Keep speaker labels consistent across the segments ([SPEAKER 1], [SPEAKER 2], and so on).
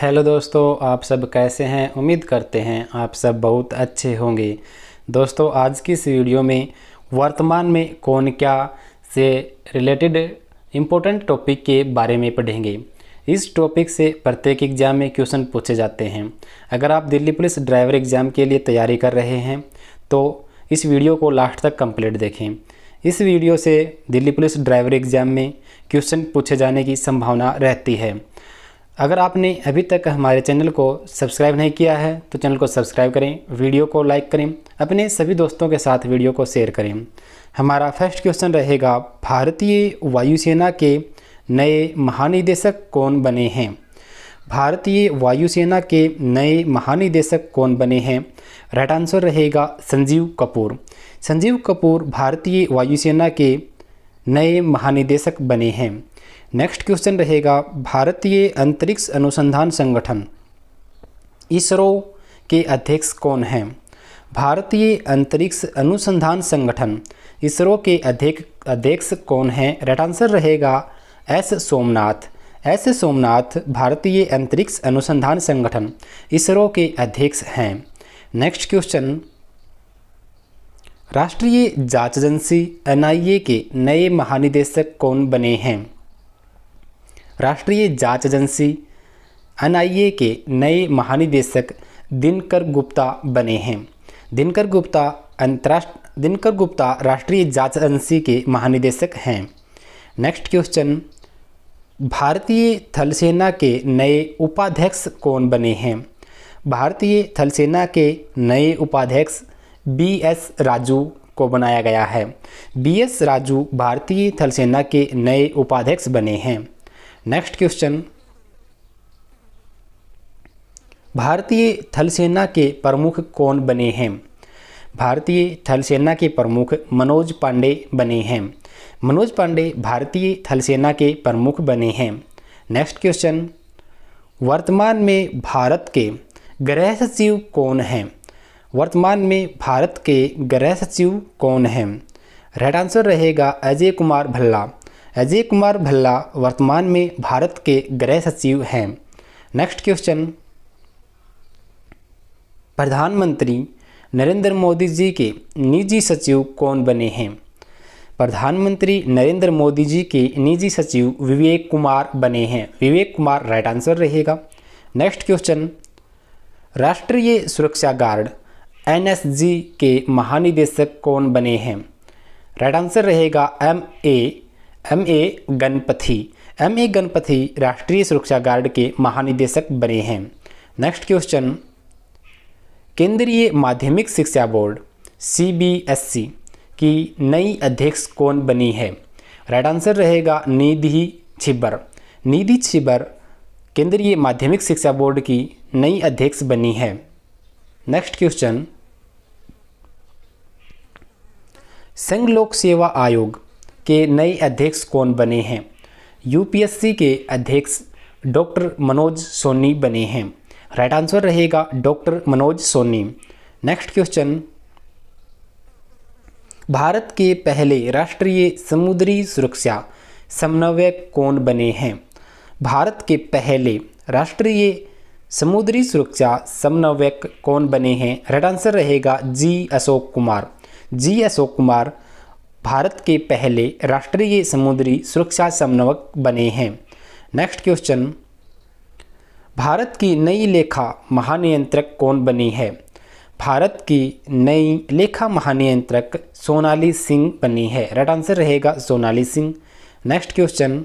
[SPEAKER 1] hello दोस्तों आप सब कैसे हैं उम्मीद करते हैं आप सब बहुत अच्छे होंगे दोस्तों आज की इस वीडियो में वर्तमान में कौन क्या से रिलेटेड इम्पोर्टेंट टॉपिक के बारे में पढ़ेंगे इस टॉपिक से प्रत्येक एग्जाम में क्वेश्चन पूछे जाते हैं अगर आप दिल्ली पुलिस ड्राइवर एग्ज़ाम के लिए तैयारी कर रहे हैं तो इस वीडियो को लास्ट तक कम्प्लीट देखें इस वीडियो से दिल्ली पुलिस ड्राइवर एग्ज़ाम में क्वेश्चन पूछे जाने की संभावना रहती है अगर आपने अभी तक हमारे चैनल को सब्सक्राइब नहीं किया है तो चैनल को सब्सक्राइब करें वीडियो को लाइक करें अपने सभी दोस्तों के साथ वीडियो को शेयर करें हमारा फर्स्ट क्वेश्चन रहेगा भारतीय वायुसेना के नए महानिदेशक कौन बने हैं भारतीय वायुसेना के नए महानिदेशक कौन बने हैं राइट आंसर रहेगा संजीव कपूर संजीव कपूर भारतीय वायुसेना के नए महानिदेशक बने हैं नेक्स्ट क्वेश्चन रहेगा भारतीय अंतरिक्ष अनुसंधान संगठन इसरो के अध्यक्ष कौन हैं भारतीय अंतरिक्ष अनुसंधान संगठन इसरो के अध्यक्ष अध्यक्ष कौन हैं राइट आंसर रहेगा एस सोमनाथ एस सोमनाथ भारतीय अंतरिक्ष अनुसंधान संगठन इसरो के अध्यक्ष हैं नेक्स्ट क्वेश्चन राष्ट्रीय जांच एजेंसी एनआईए के नए महानिदेशक कौन बने हैं राष्ट्रीय जांच एजेंसी एनआईए के नए महानिदेशक दिनकर गुप्ता बने हैं दिनकर गुप्ता अंतर्राष्ट्र दिनकर गुप्ता राष्ट्रीय जांच एजेंसी के महानिदेशक हैं नेक्स्ट क्वेश्चन भारतीय थलसेना के नए उपाध्यक्ष कौन बने हैं भारतीय थलसेना के नए उपाध्यक्ष बी एस राजू को बनाया गया है बी एस राजू भारतीय थल सेना के नए उपाध्यक्ष बने हैं नेक्स्ट क्वेश्चन भारतीय थल सेना के प्रमुख कौन बने हैं भारतीय थल सेना के प्रमुख मनोज पांडे बने हैं मनोज पांडे भारतीय थल सेना के प्रमुख बने हैं नेक्स्ट क्वेश्चन वर्तमान में भारत के गृह सचिव कौन हैं वर्तमान में भारत के गृह सचिव कौन हैं राइट आंसर रहेगा अजय कुमार भल्ला अजय कुमार भल्ला वर्तमान में भारत के गृह सचिव हैं नेक्स्ट क्वेश्चन प्रधानमंत्री नरेंद्र मोदी जी के निजी सचिव कौन बने हैं प्रधानमंत्री नरेंद्र मोदी जी के निजी सचिव विवेक कुमार बने हैं विवेक कुमार राइट आंसर रहेगा नेक्स्ट क्वेश्चन राष्ट्रीय सुरक्षा गार्ड एनएसजी के महानिदेशक कौन बने हैं राइट आंसर रहेगा M A M A Ganapathy M A Ganapathy राष्ट्रीय सुरक्षा गार्ड के महानिदेशक बने हैं नेक्स्ट क्वेश्चन केंद्रीय माध्यमिक शिक्षा बोर्ड सीबीएसई e, की नई अध्यक्ष कौन बनी है राइट आंसर रहेगा निधि छिब्बर निधि छिब्बर केंद्रीय माध्यमिक शिक्षा बोर्ड की नई अध्यक्ष बनी है नेक्स्ट क्वेश्चन संघ लोक सेवा आयोग के नए अध्यक्ष कौन बने हैं यूपीएससी के अध्यक्ष डॉक्टर मनोज सोनी बने हैं राइट आंसर रहेगा doctor Manoj Soni next question Bharat के पहले राष्ट्रीय समुद्री सुरक्षा समन्वयक कौन बने हैं भारत के पहले राष्ट्रीय समुद्री सुरक्षा समन्वयक कौन बने हैं राइट आंसर रहेगा जी अशोक कुमार जी अशोक कुमार भारत के पहले राष्ट्रीय समुद्री सुरक्षा समन्वयक बने हैं नेक्स्ट क्वेश्चन भारत की नई लेखा महानियंत्रक कौन बनी है भारत की नई लेखा महानियंत्रक सोनाली सिंह बनी है राइट आंसर रहेगा सोनाली सिंह नेक्स्ट क्वेश्चन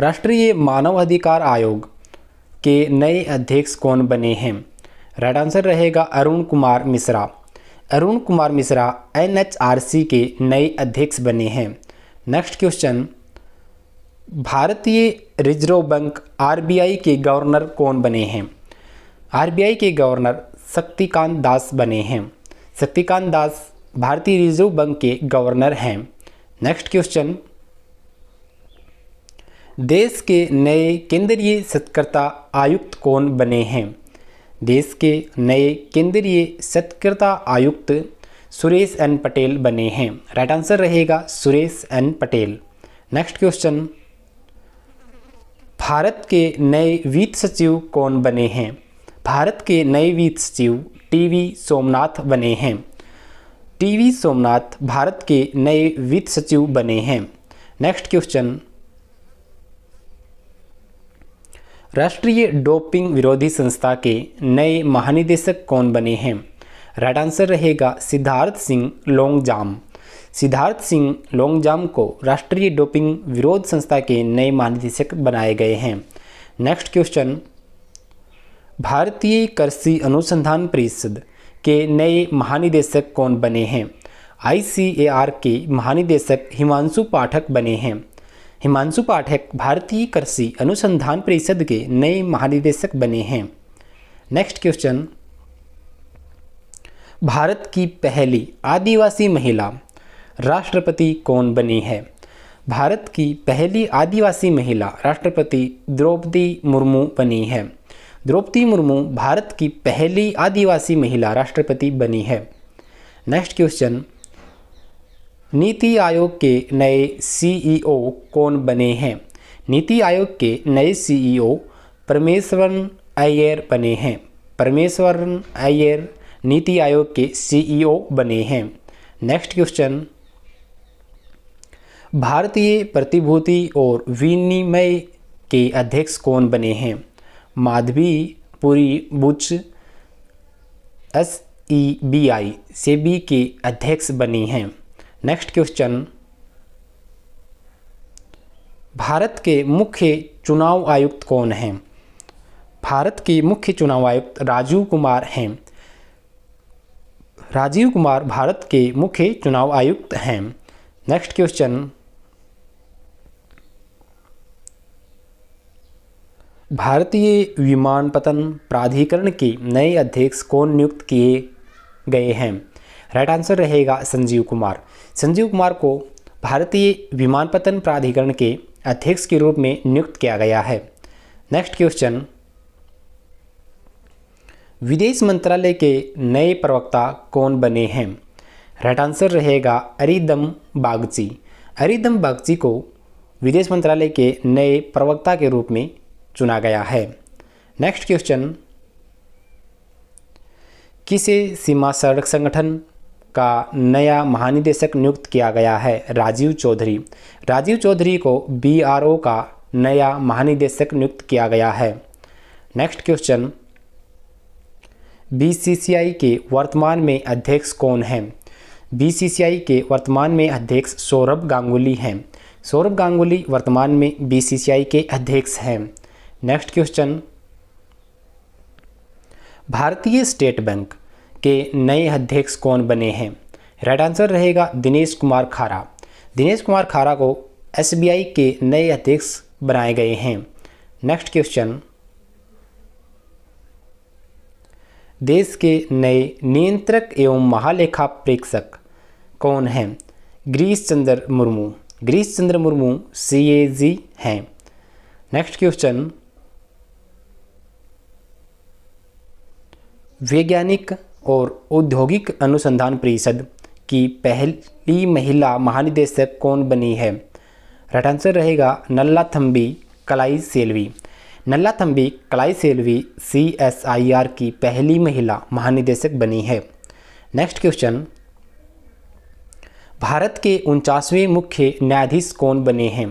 [SPEAKER 1] राष्ट्रीय मानव अधिकार आयोग के नए अध्यक्ष कौन बने हैं राइट आंसर रहेगा अरुण कुमार मिश्रा अरुण कुमार मिश्रा एनएचआरसी के नए अध्यक्ष बने हैं नेक्स्ट क्वेश्चन भारतीय रिजर्व बैंक आरबीआई के गवर्नर कौन बने हैं आरबीआई के गवर्नर शक्तिकांत दास बने हैं शक्तिकांत दास भारतीय रिजर्व बैंक के गवर्नर हैं नेक्स्ट क्वेश्चन देश के नए केंद्रीय सतर्कता आयुक्त कौन बने हैं देश के नए केंद्रीय सतर्कता आयुक्त सुरेश एन पटेल बने हैं राइट आंसर रहेगा Suresh N Patel next question Bharat के नए वित्त सचिव कौन बने हैं भारत के नए वित्त सचिव टीवी सोमनाथ बने हैं टीवी सोमनाथ भारत के नए वित्त सचिव बने हैं नेक्स्ट क्वेश्चन राष्ट्रीय डोपिंग विरोधी संस्था के नए महानिदेशक कौन बने हैं राइट आंसर रहेगा सिद्धार्थ सिंह लोंगजाम सिद्धार्थ सिंह लोंगजाम को राष्ट्रीय डोपिंग विरोध संस्था के नए महानिदेशक बनाए गए हैं नेक्स्ट क्वेश्चन भारतीय कृषि अनुसंधान परिषद के नए महानिदेशक कौन बने हैं आईसीएआर के महानिदेशक हिमांशु पाठक बने हैं हिमांशु पाठक भारतीय कृषि अनुसंधान परिषद के नए महानिदेशक बने हैं नेक्स्ट क्वेश्चन भारत की पहली आदिवासी महिला राष्ट्रपति कौन बनी है भारत की पहली आदिवासी महिला राष्ट्रपति द्रौपदी मुर्मू बनी है द्रौपदी मुर्मू भारत की पहली आदिवासी महिला राष्ट्रपति बनी है नेक्स्ट क्वेश्चन नीति आयोग के नए सीईओ e कौन बने हैं नीति आयोग के नए सीईओ e परमेश्वरन अय्यर बने हैं परमेश्वरन अय्यर नीति आयोग के सीईओ e बने हैं नेक्स्ट क्वेश्चन भारतीय प्रतिभूति और विनिमय के अध्यक्ष कौन बने हैं Madhabi Puri Buch S E B I SEBI के अध्यक्ष बनी हैं नेक्स्ट क्वेश्चन भारत के मुख्य चुनाव आयुक्त कौन हैं भारत के मुख्य चुनाव आयुक्त राजीव कुमार हैं राजीव कुमार भारत के मुख्य चुनाव आयुक्त हैं नेक्स्ट क्वेश्चन भारतीय विमानपतन प्राधिकरण के नए अध्यक्ष कौन नियुक्त किए गए हैं राइट आंसर रहेगा संजीव कुमार संजीव कुमार को भारतीय विमानपतन प्राधिकरण के अध्यक्ष के रूप में नियुक्त किया गया है नेक्स्ट क्वेश्चन विदेश मंत्रालय के नए प्रवक्ता कौन बने हैं राइट आंसर रहेगा अरिदम बागची अरिदम बागची को विदेश मंत्रालय के नए प्रवक्ता के रूप में चुना गया है नेक्स्ट क्वेश्चन किसे सीमा सड़क संगठन का नया महानिदेशक नियुक्त किया गया है राजीव चौधरी राजीव चौधरी को बीआरओ का नया महानिदेशक नियुक्त किया गया है नेक्स्ट क्वेश्चन बीसीसीआई के वर्तमान में अध्यक्ष कौन हैं बीसीसीआई के वर्तमान में अध्यक्ष सौरभ गांगुली हैं सौरभ गांगुली वर्तमान में बीसीसीआई के अध्यक्ष हैं नेक्स्ट क्वेश्चन भारतीय स्टेट बैंक के नए अध्यक्ष कौन बने हैं राइट आंसर रहेगा दिनेश कुमार खारा दिनेश कुमार खारा को एसबीआई के नए अध्यक्ष बनाए गए हैं नेक्स्ट क्वेश्चन देश के नए नियंत्रक एवं महालेखा प्रेक्षक कौन हैं गिरीश चंद्र मुर्मू गिरीश चंद्र मुर्मू सी हैं नेक्स्ट क्वेश्चन वैज्ञानिक और औद्योगिक अनुसंधान परिषद की पहली महिला महानिदेशक कौन बनी है राइट आंसर रहेगा नल्ला Nallathambi Kalai Selvi Nallathambi Kalai Selvi C S I R की पहली महिला महानिदेशक बनी है नेक्स्ट क्वेश्चन भारत के उनचासवें मुख्य न्यायाधीश कौन बने हैं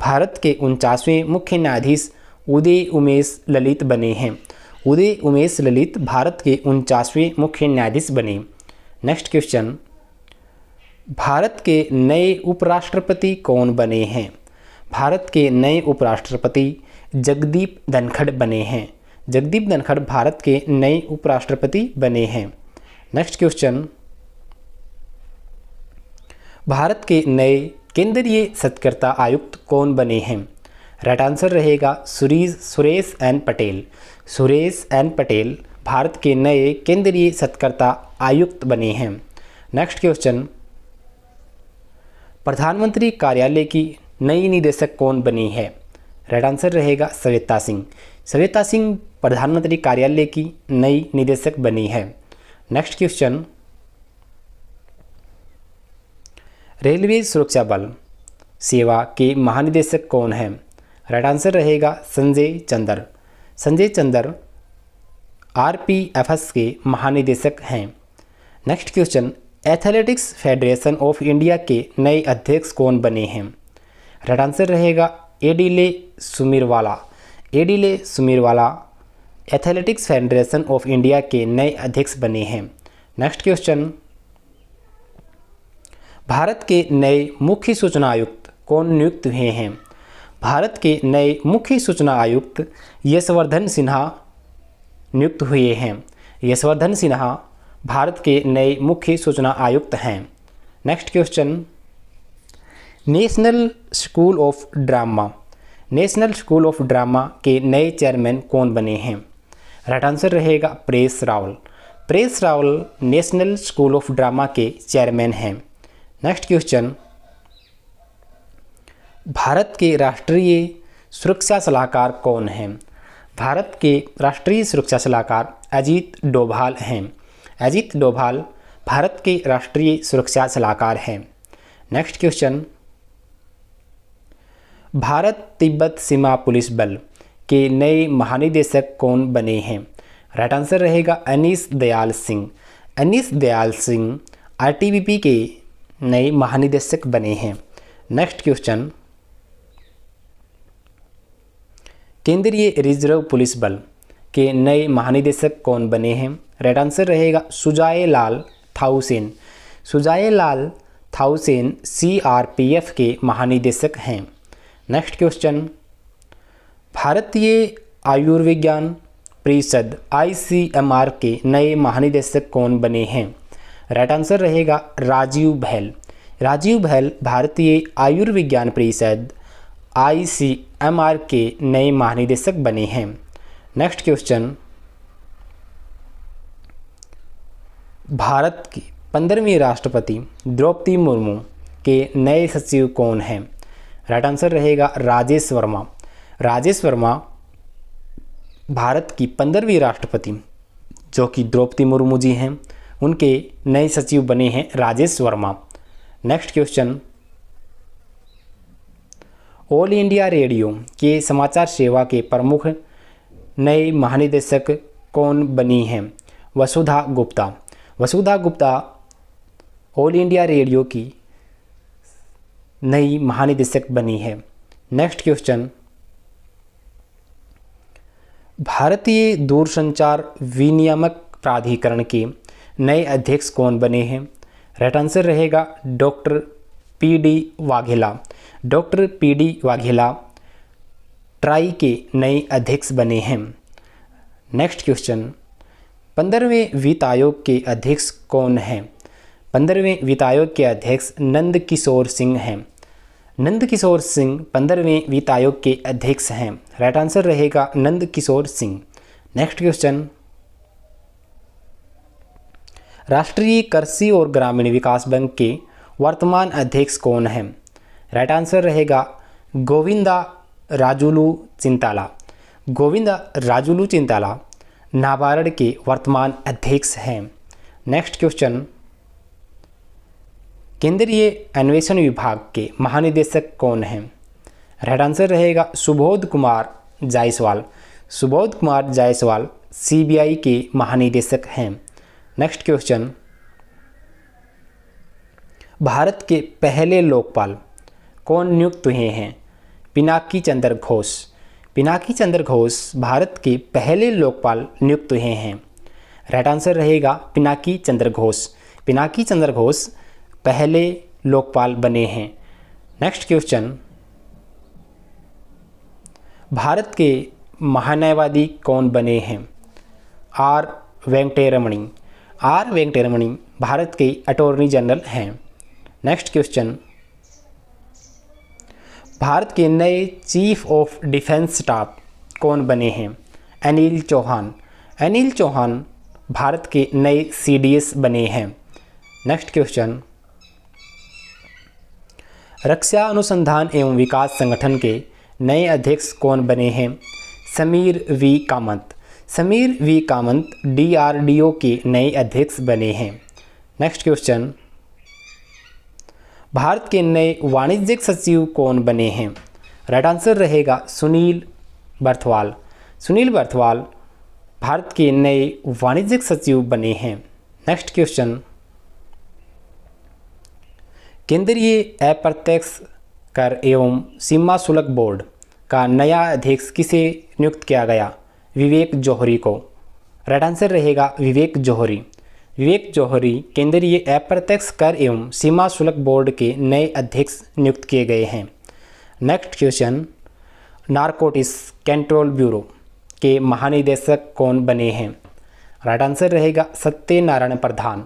[SPEAKER 1] भारत के उनचासवें मुख्य न्यायाधीश उदय उमेश ललित बने हैं उदय उमेश ललित भारत के उनचासवें मुख्य न्यायाधीश बने नेक्स्ट क्वेश्चन भारत के नए उपराष्ट्रपति कौन बने हैं भारत के नए उपराष्ट्रपति जगदीप धनखड़ बने हैं जगदीप धनखड़ भारत के नए उपराष्ट्रपति बने हैं नेक्स्ट क्वेश्चन भारत के नए केंद्रीय सत्कर्ता आयुक्त कौन बने हैं राइट आंसर रहेगा सुरीज सुरेश एन पटेल सुरेश एन पटेल भारत के नए केंद्रीय सत्कर्ता आयुक्त बने हैं नेक्स्ट क्वेश्चन प्रधानमंत्री कार्यालय की नई निदेशक कौन बनी है राइट आंसर रहेगा सविता सिंह सविता सिंह प्रधानमंत्री कार्यालय की नई निदेशक बनी है नेक्स्ट क्वेश्चन रेलवे सुरक्षा बल सेवा के महानिदेशक कौन हैं राइट आंसर रहेगा संजय चंदर संजय चंदर आरपीएफएस के महानिदेशक हैं next question athletics federation of India के नए अध्यक्ष कौन बने हैं राइट आंसर रहेगा Adille Sumariwalla Adille Sumariwalla athletics federation of India के नए अध्यक्ष बने हैं नेक्स्ट क्वेश्चन भारत के नए मुख्य सूचना आयुक्त कौन नियुक्त हुए हैं भारत के नए मुख्य सूचना आयुक्त यशवर्धन सिन्हा नियुक्त हुए हैं यशवर्धन सिन्हा भारत के नए मुख्य सूचना आयुक्त हैं next question national school of drama national school of drama के नए चेयरमैन कौन बने हैं राइट आंसर रहेगा Paresh Rawal Paresh Rawal national school of drama के चेयरमैन हैं नेक्स्ट क्वेश्चन भारत के राष्ट्रीय सुरक्षा सलाहकार कौन हैं भारत के राष्ट्रीय सुरक्षा सलाहकार अजीत डोभाल हैं अजीत डोभाल भारत के राष्ट्रीय सुरक्षा सलाहकार हैं नेक्स्ट क्वेश्चन भारत तिब्बत सीमा पुलिस बल के नए महानिदेशक कौन बने हैं राइट आंसर रहेगा अनीस दयाल सिंह अनीस दयाल सिंह आरटीबीपी के नए महानिदेशक बने हैं नेक्स्ट क्वेश्चन केंद्रीय रिजर्व पुलिस बल के नए महानिदेशक कौन बने हैं राइट आंसर रहेगा सुजाय लाल थाउसेन सुजाय लाल थाउसेन सीआरपीएफ के महानिदेशक हैं नेक्स्ट क्वेश्चन भारतीय आयुर्विज्ञान परिषद आईसीएमआर के नए महानिदेशक कौन बने हैं राइट आंसर रहेगा राजीव भैल राजीव भैल भारतीय आयुर्विज्ञान परिषद आईसीएमआर के नए महानिदेशक बने हैं नेक्स्ट क्वेश्चन भारत की पंद्रहवीं राष्ट्रपति द्रौपदी मुर्मू के नए सचिव कौन हैं राइट आंसर रहेगा राजेश वर्मा राजेश वर्मा भारत की पंद्रहवीं राष्ट्रपति जो कि द्रौपदी मुर्मू जी हैं उनके नए सचिव बने हैं Rajesh Verma next question all India radio के समाचार सेवा के प्रमुख नए महानिदेशक कौन बनी हैं Vasudha Gupta Vasudha Gupta all India radio की नई महानिदेशक बनी है नेक्स्ट क्वेश्चन भारतीय दूरसंचार विनियामक प्राधिकरण के नए अध्यक्ष कौन बने हैं राइट आंसर रहेगा doctor P D Vaghela doctor P D Vaghela TRAI के नए अध्यक्ष बने हैं नेक्स्ट क्वेश्चन पंद्रहवें वित्त आयोग के अध्यक्ष कौन हैं पंद्रहवें वित्त आयोग के अध्यक्ष नंद किशोर सिंह हैं नंद किशोर सिंह पंद्रहवें वित्त आयोग के अध्यक्ष हैं राइट आंसर रहेगा नंद किशोर सिंह नेक्स्ट क्वेश्चन राष्ट्रीय कृषि और ग्रामीण विकास बैंक के वर्तमान अध्यक्ष कौन हैं राइट आंसर रहेगा गोविंदा राजुलू चिंताला गोविंदा राजुलू चिंताला नाबार्ड के वर्तमान अध्यक्ष हैं नेक्स्ट क्वेश्चन केंद्रीय अन्वेषण विभाग के महानिदेशक कौन हैं राइट आंसर रहेगा सुबोध कुमार जायसवाल सुबोध कुमार जायसवाल सीबीआई के महानिदेशक हैं नेक्स्ट क्वेश्चन भारत के पहले लोकपाल कौन नियुक्त हुए हैं पिनाकी चंद्र घोष पिनाकी चंद्र घोष भारत के पहले लोकपाल नियुक्त हुए हैं राइट आंसर रहेगा पिनाकी चंद्र घोष पिनाकी चंद्र घोष पहले लोकपाल बने हैं नेक्स्ट क्वेश्चन भारत के महान्यायवादी कौन बने हैं आर वेंकटेरमणि आर वेंकटेरमणि भारत के अटॉर्नी जनरल हैं नेक्स्ट क्वेश्चन भारत के नए चीफ ऑफ डिफेंस स्टाफ कौन बने हैं अनिल चौहान अनिल चौहान भारत के नए सीडीएस बने हैं नेक्स्ट क्वेश्चन रक्षा अनुसंधान एवं विकास संगठन के नए अध्यक्ष कौन बने हैं Sameer V Kamat Sameer V Kamat DRDO के नए अध्यक्ष बने हैं नेक्स्ट क्वेश्चन भारत के नए वाणिज्यिक सचिव कौन बने हैं राइट आंसर रहेगा सुनील बर्थवाल सुनील बर्थवाल भारत के नए वाणिज्यिक सचिव बने हैं नेक्स्ट क्वेश्चन केंद्रीय अप्रत्यक्ष कर एवं सीमा शुल्क बोर्ड का नया अध्यक्ष किसे नियुक्त किया गया विवेक जौहरी को राइट आंसर रहेगा विवेक जौहरी विवेक जौहरी केंद्रीय अप्रत्यक्ष कर एवं सीमा शुल्क बोर्ड के नए अध्यक्ष नियुक्त किए गए हैं next question narcotics control bureau के महानिदेशक कौन बने हैं राइट आंसर रहेगा सत्यनारायण प्रधान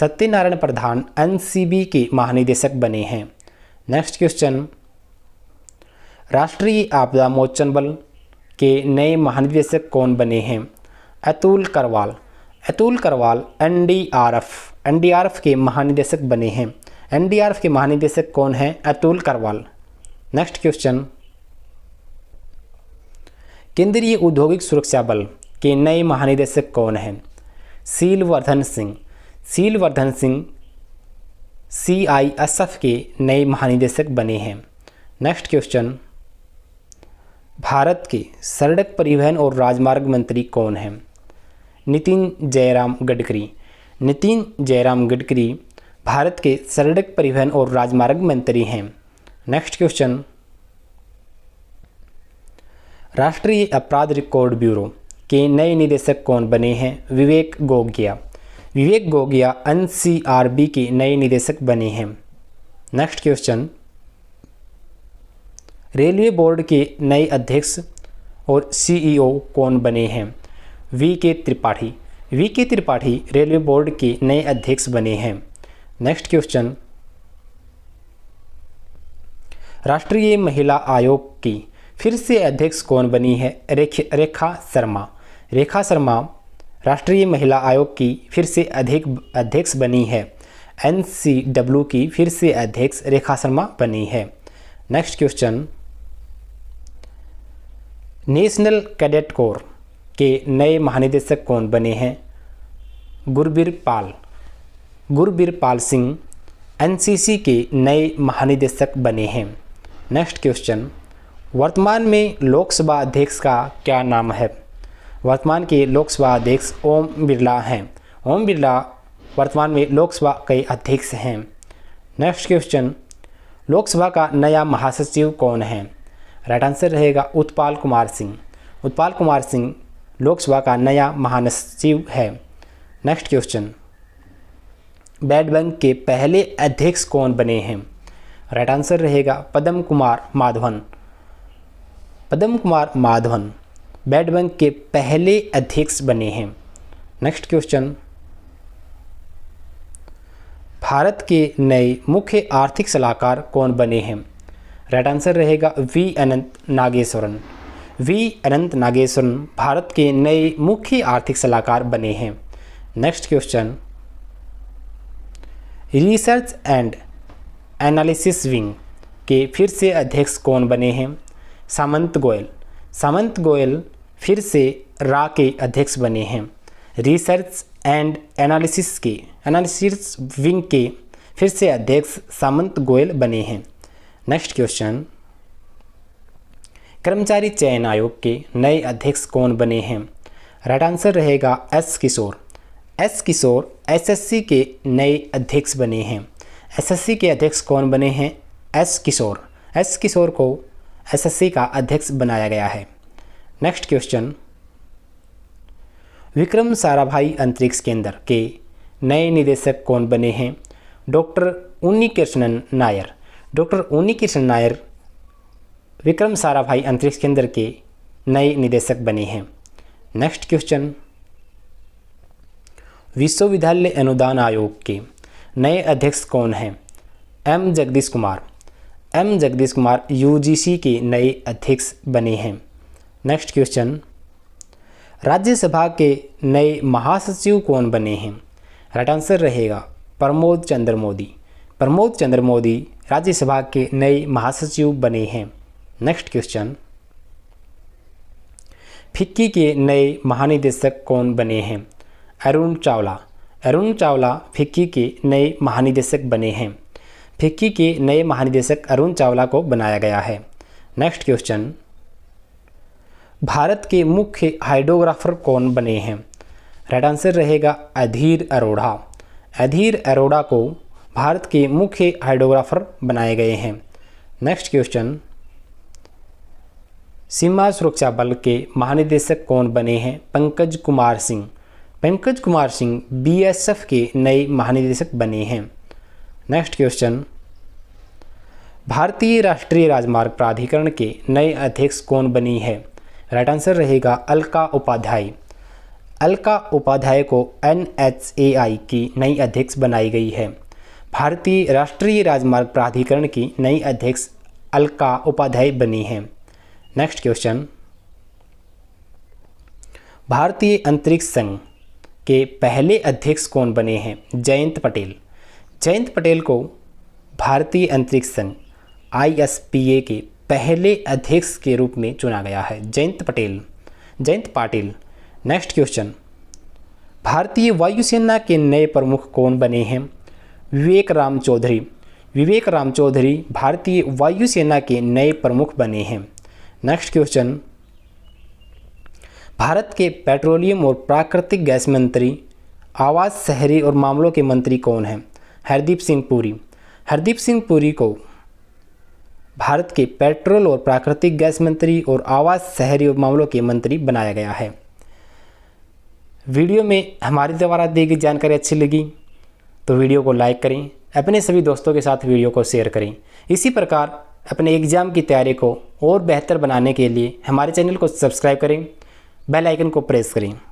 [SPEAKER 1] सत्यनारायण प्रधान एनसीबी के महानिदेशक बने हैं नेक्स्ट क्वेश्चन राष्ट्रीय आपदा मोचन बल के नए महानिदेशक कौन बने हैं अतुल करवाल अतुल करवाल एनडीआरएफ एनडीआरएफ के महानिदेशक बने हैं एनडीआरएफ के महानिदेशक कौन हैं अतुल करवाल नेक्स्ट क्वेश्चन केंद्रीय औद्योगिक सुरक्षा बल के नए महानिदेशक कौन हैं Sheelvardhan Singh Sheelvardhan Singh C I S F के नए महानिदेशक बने हैं नेक्स्ट क्वेश्चन भारत के सड़क परिवहन और राजमार्ग मंत्री कौन हैं नितिन जयराम गडकरी नितिन जयराम गडकरी भारत के सड़क परिवहन और राजमार्ग मंत्री हैं नेक्स्ट क्वेश्चन राष्ट्रीय अपराध रिकॉर्ड ब्यूरो के नए निदेशक कौन बने हैं विवेक गोगिया विवेक गोगिया एन के नए निदेशक बने हैं नेक्स्ट क्वेश्चन रेलवे बोर्ड के नए अध्यक्ष और सीईओ e कौन बने हैं वी के त्रिपाठी वी के त्रिपाठी रेलवे बोर्ड के नए अध्यक्ष बने हैं नेक्स्ट क्वेश्चन राष्ट्रीय महिला आयोग की फिर से अध्यक्ष कौन बनी है रेख रेखा शर्मा रेखा शर्मा राष्ट्रीय महिला आयोग की फिर से अधिक अध्यक्ष बनी है एन की फिर से अध्यक्ष रेखा शर्मा बनी है next question national cadet corps के नए महानिदेशक कौन बने हैं गुरबीर पाल गुरबीर पाल सिंह एनसीसी के नए महानिदेशक बने हैं नेक्स्ट क्वेश्चन वर्तमान में लोकसभा अध्यक्ष का क्या नाम है वर्तमान के लोकसभा अध्यक्ष ओम बिरला हैं ओम बिरला वर्तमान में लोकसभा के अध्यक्ष हैं नेक्स्ट क्वेश्चन लोकसभा का नया महासचिव कौन है राइट आंसर रहेगा उत्पाल कुमार सिंह उत्पाल कुमार सिंह लोकसभा का नया महासचिव है नेक्स्ट क्वेश्चन बैड बैंक के पहले अध्यक्ष कौन बने हैं राइट आंसर रहेगा पदम कुमार माधवन पदम कुमार माधवन बैड बैंक के पहले अध्यक्ष बने हैं नेक्स्ट क्वेश्चन भारत के नए मुख्य आर्थिक सलाहकार कौन बने हैं राइट आंसर रहेगा वी अनंत नागेश्वरन वी अनंत नागेश्वर भारत के नए मुख्य आर्थिक सलाहकार बने हैं next question research and analysis wing के फिर से अध्यक्ष कौन बने हैं सामंत गोयल सामंत गोयल फिर से रा के अध्यक्ष बने हैं रिसर्च एंड एनालिसिस के एनालिसिस विंग के फिर से अध्यक्ष सामंत गोयल बने हैं नेक्स्ट क्वेश्चन कर्मचारी चयन आयोग के नए अध्यक्ष कौन बने हैं राइट आंसर रहेगा S Kishore S Kishore SSC के नए अध्यक्ष बने हैं एसएससी के अध्यक्ष कौन बने हैं एस किशोर एस किशोर को एसएससी का अध्यक्ष बनाया गया है नेक्स्ट क्वेश्चन विक्रम साराभाई अंतरिक्ष केंद्र के नए निदेशक कौन बने हैं डॉक्टर उन्नी कृष्णन नायर डॉक्टर उन्नी कृष्णन नायर विक्रम साराभाई अंतरिक्ष केंद्र के नए निदेशक बने हैं नेक्स्ट क्वेश्चन विश्वविद्यालय अनुदान आयोग के नए अध्यक्ष कौन हैं M Jagadesh Kumar M Jagadesh Kumar UGC के नए अध्यक्ष बने हैं नेक्स्ट क्वेश्चन राज्यसभा के नए महासचिव कौन बने हैं राइट आंसर रहेगा प्रमोद चंद्र मोदी प्रमोद चंद्र मोदी राज्यसभा के नए महासचिव बने हैं नेक्स्ट क्वेश्चन फिक्की के नए महानिदेशक कौन बने हैं अरुण चावला अरुण चावला फिक्की के नए महानिदेशक बने हैं फिक्की के नए महानिदेशक अरुण चावला को बनाया गया है नेक्स्ट क्वेश्चन भारत के मुख्य हाइड्रोग्राफर कौन बने हैं राइट आंसर रहेगा अधीर अरोड़ा अधीर अरोड़ा को भारत के मुख्य हाइड्रोग्राफर बनाए गए हैं नेक्स्ट क्वेश्चन सीमा सुरक्षा बल के महानिदेशक कौन बने हैं पंकज कुमार सिंह पंकज कुमार सिंह बीएसएफ के नए महानिदेशक बने हैं नेक्स्ट क्वेश्चन भारतीय राष्ट्रीय राजमार्ग प्राधिकरण के नए अध्यक्ष कौन बनी है राइट आंसर रहेगा अलका उपाध्याय अलका उपाध्याय को एन की नई अध्यक्ष बनाई गई है भारतीय राष्ट्रीय राजमार्ग प्राधिकरण की नई अध्यक्ष अलका उपाध्याय बनी हैं नेक्स्ट क्वेश्चन भारतीय अंतरिक्ष संघ के पहले अध्यक्ष कौन बने हैं जयंत पटेल जयंत पटेल को भारतीय अंतरिक्ष संघ आईएसपीए के पहले अध्यक्ष के रूप में चुना गया है जयंत पटेल जयंत पाटिल नेक्स्ट क्वेश्चन भारतीय वायुसेना के नए प्रमुख कौन बने हैं विवेक राम चौधरी विवेक राम चौधरी भारतीय वायुसेना के नए प्रमुख बने हैं नेक्स्ट क्वेश्चन भारत के पेट्रोलियम और प्राकृतिक गैस मंत्री आवास शहरी और मामलों के मंत्री कौन हैं हरदीप सिंह पुरी हरदीप सिंह पुरी को भारत के पेट्रोल और प्राकृतिक गैस मंत्री और आवास शहरी और मामलों के मंत्री बनाया गया है वीडियो में हमारे द्वारा दी गई जानकारी अच्छी लगी तो वीडियो को लाइक करें अपने सभी दोस्तों के साथ वीडियो को शेयर करें इसी प्रकार अपने एग्ज़ाम की तैयारी को और बेहतर बनाने के लिए हमारे चैनल को सब्सक्राइब करें बेल आइकन को प्रेस करें